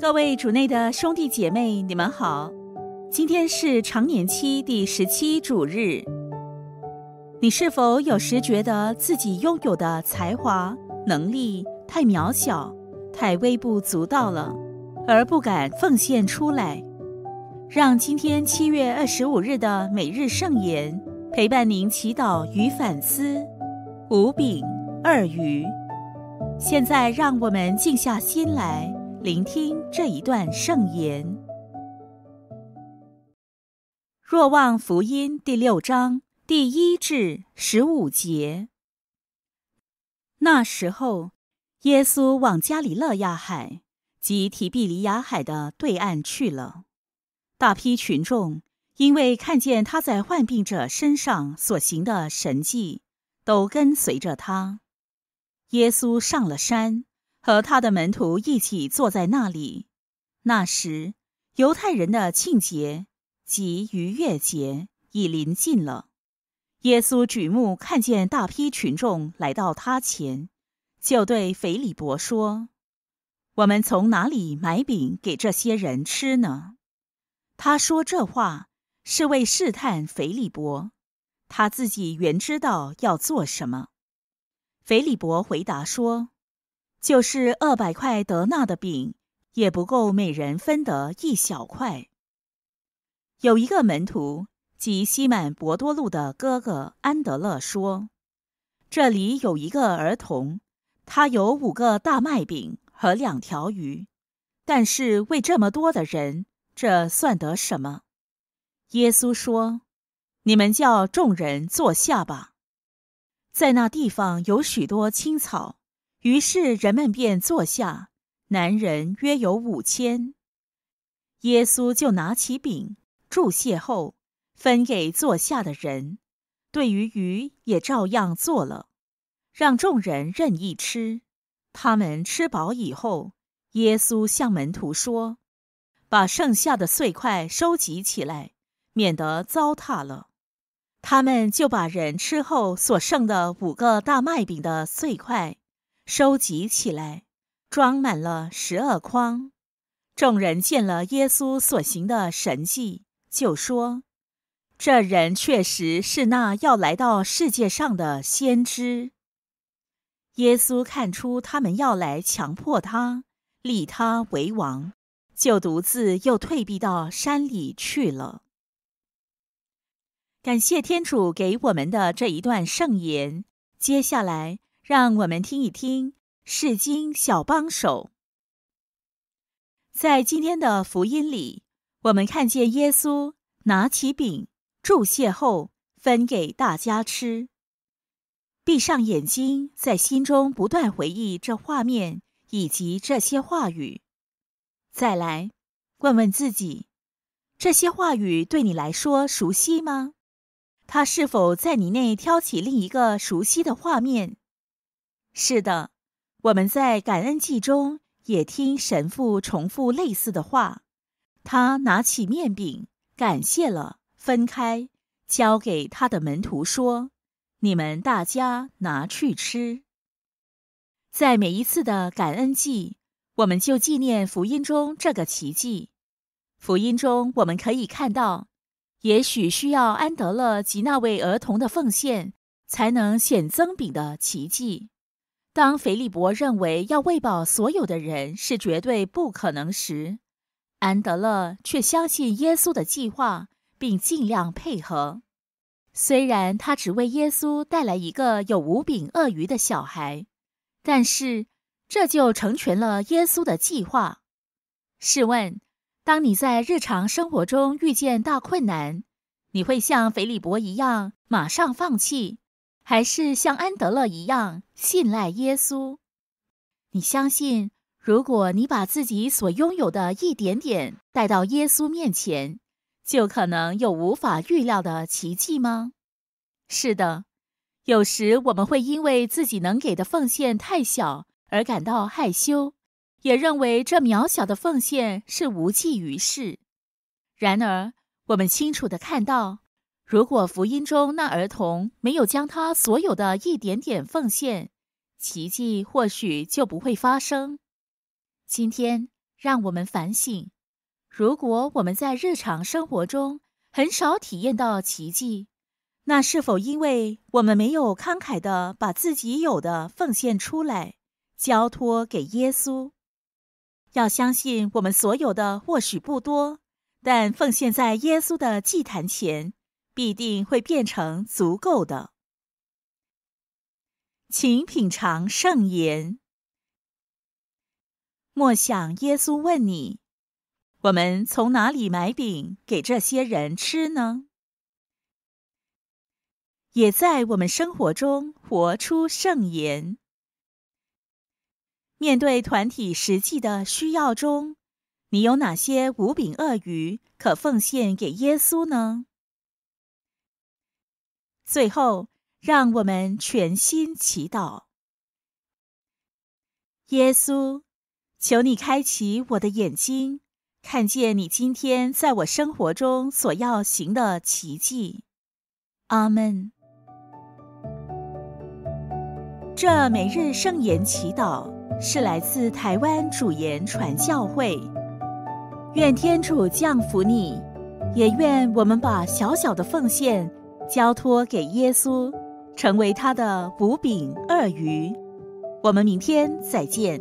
各位主内的兄弟姐妹，你们好。今天是常年期第十七主日。你是否有时觉得自己拥有的才华、能力太渺小、太微不足道了，而不敢奉献出来？让今天七月二十五日的每日圣言陪伴您祈祷与反思。五饼二鱼。现在让我们静下心来。聆听这一段圣言，《若望福音》第六章第一至十五节。那时候，耶稣往加里勒亚海及提庇利亚海的对岸去了。大批群众因为看见他在患病者身上所行的神迹，都跟随着他。耶稣上了山。和他的门徒一起坐在那里。那时，犹太人的庆节及逾越节已临近了。耶稣举目看见大批群众来到他前，就对腓力伯说：“我们从哪里买饼给这些人吃呢？”他说这话是为试探腓力伯，他自己原知道要做什么。腓利伯回答说。就是二百块德纳的饼，也不够每人分得一小块。有一个门徒，即西满博多禄的哥哥安德勒说：“这里有一个儿童，他有五个大麦饼和两条鱼，但是为这么多的人，这算得什么？”耶稣说：“你们叫众人坐下吧，在那地方有许多青草。”于是人们便坐下，男人约有五千。耶稣就拿起饼祝谢后，分给坐下的人；对于鱼也照样做了，让众人任意吃。他们吃饱以后，耶稣向门徒说：“把剩下的碎块收集起来，免得糟蹋了。”他们就把人吃后所剩的五个大麦饼的碎块。收集起来，装满了十二筐。众人见了耶稣所行的神迹，就说：“这人确实是那要来到世界上的先知。”耶稣看出他们要来强迫他立他为王，就独自又退避到山里去了。感谢天主给我们的这一段圣言，接下来。让我们听一听《释经小帮手》。在今天的福音里，我们看见耶稣拿起饼祝谢后分给大家吃。闭上眼睛，在心中不断回忆这画面以及这些话语。再来问问自己：这些话语对你来说熟悉吗？它是否在你内挑起另一个熟悉的画面？是的，我们在感恩祭中也听神父重复类似的话。他拿起面饼，感谢了，分开，交给他的门徒说：“你们大家拿去吃。”在每一次的感恩祭，我们就纪念福音中这个奇迹。福音中我们可以看到，也许需要安德勒及那位儿童的奉献，才能显增饼的奇迹。当腓力伯认为要喂饱所有的人是绝对不可能时，安德勒却相信耶稣的计划，并尽量配合。虽然他只为耶稣带来一个有五柄鳄鱼的小孩，但是这就成全了耶稣的计划。试问，当你在日常生活中遇见大困难，你会像腓力伯一样马上放弃？还是像安德勒一样信赖耶稣？你相信，如果你把自己所拥有的一点点带到耶稣面前，就可能有无法预料的奇迹吗？是的，有时我们会因为自己能给的奉献太小而感到害羞，也认为这渺小的奉献是无济于事。然而，我们清楚的看到。如果福音中那儿童没有将他所有的一点点奉献，奇迹或许就不会发生。今天，让我们反省：如果我们在日常生活中很少体验到奇迹，那是否因为我们没有慷慨地把自己有的奉献出来，交托给耶稣？要相信，我们所有的或许不多，但奉献在耶稣的祭坛前。必定会变成足够的，请品尝圣言。莫想耶稣问你：“我们从哪里买饼给这些人吃呢？”也在我们生活中活出圣言。面对团体实际的需要中，你有哪些无饼鳄鱼可奉献给耶稣呢？最后，让我们全心祈祷。耶稣，求你开启我的眼睛，看见你今天在我生活中所要行的奇迹。阿门。这每日圣言祈祷是来自台湾主言传教会。愿天主降福你，也愿我们把小小的奉献。交托给耶稣，成为他的无饼鳄鱼。我们明天再见。